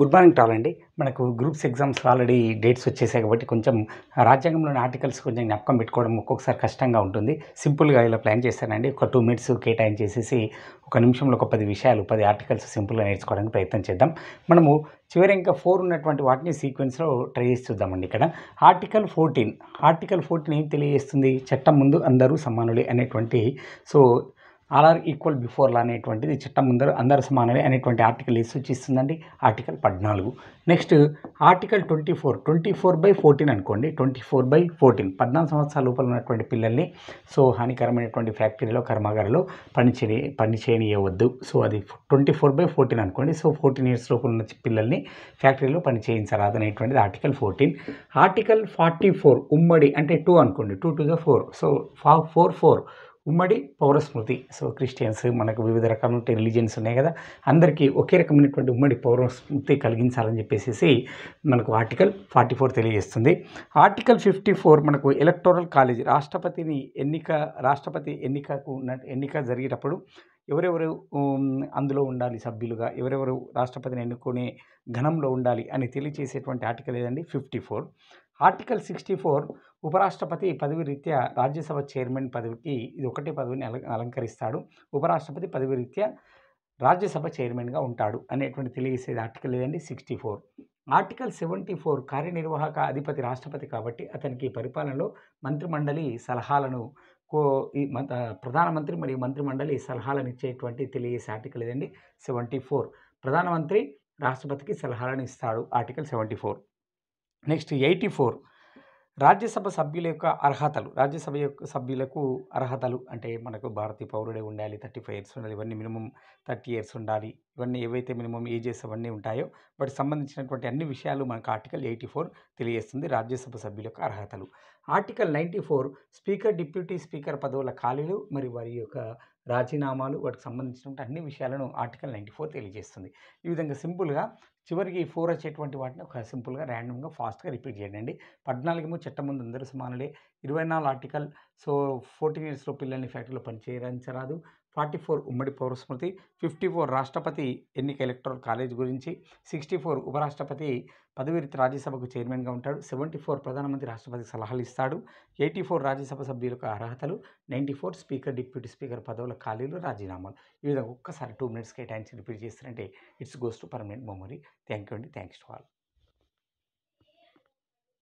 good morning tall అండి మనకు groups exams already dates వచ్చేసాయి కాబట్టి కొంచెం రాజ్యాంగంలోని ఆర్టికల్స్ కొంచెం జ్ఞాపకం పెట్టుకోవడం ఒక్కొక్కసారి కష్టంగా ఉంటుంది సింపుల్గా ఇలా ప్లాన్ చేశానండి ఒక టూ మినిట్స్ కేటాయం చేసేసి ఒక నిమిషంలో ఒక పది విషయాలు పది ఆర్టికల్స్ సింపుల్గా నేర్చుకోవడానికి ప్రయత్నం చేద్దాం మనము చివరి ఇంకా ఫోర్ ఉన్నటువంటి వాటిని సీక్వెన్స్లో ట్రై చేసి చూద్దామండి ఇక్కడ ఆర్టికల్ ఫోర్టీన్ ఆర్టికల్ ఫోర్టీన్ ఏం తెలియజేస్తుంది చట్టం ముందు అందరూ సమానులే అనేటువంటి సో ఆల్ ఆర్ ఈక్వల్ లా అనేటువంటిది చట్టం అందరూ అందరు సమానమే అనేటువంటి ఆర్టికల్ సూచిస్తుందండి ఆర్టికల్ పద్నాలుగు next article twenty four twenty four by fourteen అనుకోండి ట్వంటీ ఫోర్ బై ఫోర్టీన్ పద్నాలుగు సంవత్సరాల లోపల ఉన్నటువంటి పిల్లల్ని సో హానికరమైనటువంటి ఫ్యాక్టరీలో కర్మాగారంలో పనిచేయ పనిచేయనియవద్దు సో అది ట్వంటీ ఫోర్ బై ఫోర్టీన్ అనుకోండి సో ఫోర్టీన్ ఇయర్స్ లోపల ఉన్న పిల్లల్ని ఫ్యాక్టరీలో పని చేయించరాదు అనేటువంటిది article fourteen article forty four ఉమ్మడి అంటే టూ అనుకోండి two two the four so ఫా ఫోర్ ఫోర్ ఉమ్మడి పౌరస్మృతి సో క్రిస్టియన్స్ మనకు వివిధ రకాలైన రిలీజియన్స్ ఉన్నాయి కదా అందరికీ ఒకే రకమైనటువంటి ఉమ్మడి పౌరస్మృతి కలిగించాలని చెప్పేసి మనకు ఆర్టికల్ ఫార్టీ ఫోర్ తెలియజేస్తుంది ఆర్టికల్ ఫిఫ్టీ ఫోర్ మనకు ఎలక్టోరల్ కాలేజ్ రాష్ట్రపతిని ఎన్నిక రాష్ట్రపతి ఎన్నికకు ఎన్నిక జరిగేటప్పుడు ఎవరెవరు అందులో ఉండాలి సభ్యులుగా ఎవరెవరు రాష్ట్రపతిని ఎన్నుకునే ఘనంలో ఉండాలి అని తెలియజేసేటువంటి ఆర్టికల్ ఏదండి fifty four article sixty four ఉపరాష్ట్రపతి పదవి రీత్యా రాజ్యసభ చైర్మన్ పదవికి ఇది ఒకటి పదవిని అలంకరిస్తాడు ఉపరాష్ట్రపతి పదవి రీత్యా రాజ్యసభ చైర్మన్గా ఉంటాడు అనేటువంటి తెలియజేసేది ఆర్టికల్ ఏదండి sixty four article seventy four కార్యనిర్వాహక అధిపతి రాష్ట్రపతి కాబట్టి అతనికి పరిపాలనలో మంత్రిమండలి సలహాలను కో ఈ ప్రధానమంత్రి మరియు మంత్రిమండలి సలహాలను ఇచ్చేటువంటి తెలియజేసే ఆర్టికల్ ఏదండి సెవెంటీ ఫోర్ ప్రధానమంత్రి రాష్ట్రపతికి సలహాలను ఇస్తాడు article seventy four next eighty four Rajya Sabha సభ్యుల యొక్క అర్హతలు రాజ్యసభ యొక్క సభ్యులకు అర్హతలు అంటే మనకు భారతీయ పౌరుడే ఉండాలి థర్టీ ఫైవ్ ఇయర్స్ ఉండాలి ఇవన్నీ మినిమం థర్టీ ఇయర్స్ ఉండాలి ఇవన్నీ ఏవైతే మినిమం ఏజెస్ అవన్నీ ఉంటాయో వాటికి సంబంధించినటువంటి అన్ని విషయాలు మనకు ఆర్టికల్ ఎయిటీ ఫోర్ తెలియజేస్తుంది రాజ్యసభ సభ్యుల యొక్క అర్హతలు article ninety four speaker deputy speaker పదవుల ఖాళీలు మరి వారి యొక్క రాజీనామాలు వాటికి సంబంధించినటువంటి అన్ని విషయాలను ఆర్టికల్ నైంటీ ఫోర్ తెలియజేస్తుంది ఈ విధంగా సింపుల్గా చివరికి ఫోర్ వచ్చేటువంటి వాటిని ఒక సింపుల్గా ర్యాండమ్గా ఫాస్ట్గా రిపీట్ చేయండి పద్నాలుగేమో చట్టం ముందు అందరూ సమానులే ఇరవై నాలుగు ఆర్టికల్ సో ఫోర్టీన్ ఇయర్స్లో పిల్లల్ని ఫ్యాక్టరీలో పనిచేయించరాదు ఫార్టీ ఫోర్ ఉమ్మడి పౌరస్మృతి ఫిఫ్టీ ఫోర్ రాష్ట్రపతి ఎన్నిక ఎలక్టోరల్ కాలేజ్ గురించి సిక్స్టీ ఫోర్ ఉపరాష్ట్రపతి పదవిరిత రాజ్యసభకు చైర్మన్గా ఉంటాడు సెవెంటీ ఫోర్ ప్రధానమంత్రి రాష్ట్రపతికి సలహాలు ఇస్తాడు ఎయిటీ ఫోర్ రాజ్యసభ సభ్యులకు అర్హతలు ninety four speaker deputy speaker పదవుల ఖాళీలు రాజీనామాలు ఈ విధంగా ఒక్కసారి టూ మినిట్స్ కేటాయించి రిపీట్ చేస్తారంటే it's goes to permanent memory thank you అండి థ్యాంక్స్ టు ఆల్